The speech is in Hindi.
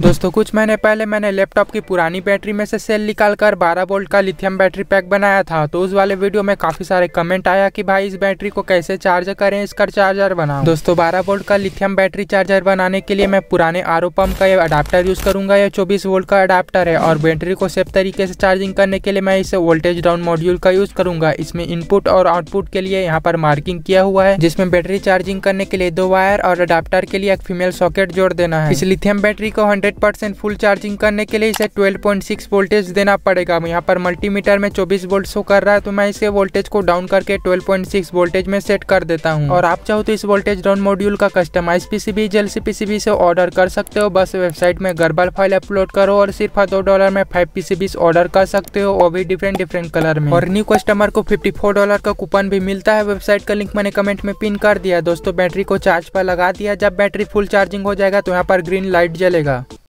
दोस्तों कुछ महीने पहले मैंने लैपटॉप की पुरानी बैटरी में से सेल निकाल कर बारह वोल्ट का लिथियम बैटरी पैक बनाया था तो उस वाले वीडियो में काफी सारे कमेंट आया कि भाई इस बैटरी को कैसे चार्ज करें इसका चार्जर बनाओ दोस्तों बारह वोल्ट का लिथियम बैटरी चार्जर बनाने के लिए मैं पुराने आर पंप का यह अडाप्टर यूज करूंगा यह चौबीस वोल्ट का अडाप्टर है और बैटरी को सेफ तरीके से चार्जिंग करने के लिए मैं इसे वोल्टेज डाउन मॉड्यूल का यूज करूंगा इसमें इनपुट और आउटपुट के लिए यहाँ पर मार्किंग किया हुआ है जिसमें बैटरी चार्जिंग करने के लिए दो वायर और अडाप्टर के लिए एक फीमेल सॉकेट जोड़ देना है इस लिथियम बैटरी को हंड्रेड 100% फुल चार्जिंग करने के लिए इसे 12.6 वोल्टेज देना पड़ेगा यहाँ पर मल्टीमीटर में 24 वोल्ट शो कर रहा है तो मैं इसे वोल्टेज को डाउन करके 12.6 वोल्टेज में सेट कर देता हूँ और आप चाहो तो इस वोल्टेज डाउन मॉड्यूल का कस्टमाइज पीसीबी जेलसी पीसीबी से ऑर्डर कर सकते हो बस वेबसाइट में गरबल फाइल अपलोड करो और सिर्फ दो डॉलर में फाइव पीसीबी ऑर्डर कर सकते हो वो भी डिफरेंट डिफरेंट कलर में और न्यू कस्टमर को फिफ्टी डॉलर का कूपन भी मिलता है वेबसाइट का लिंक मैंने कमेंट में पिन कर दिया दोस्तों बैटरी को चार्ज पर लगा दिया जब बैटरी फुल चार्जिंग हो जाएगा तो यहाँ पर ग्रीन लाइट जलेगा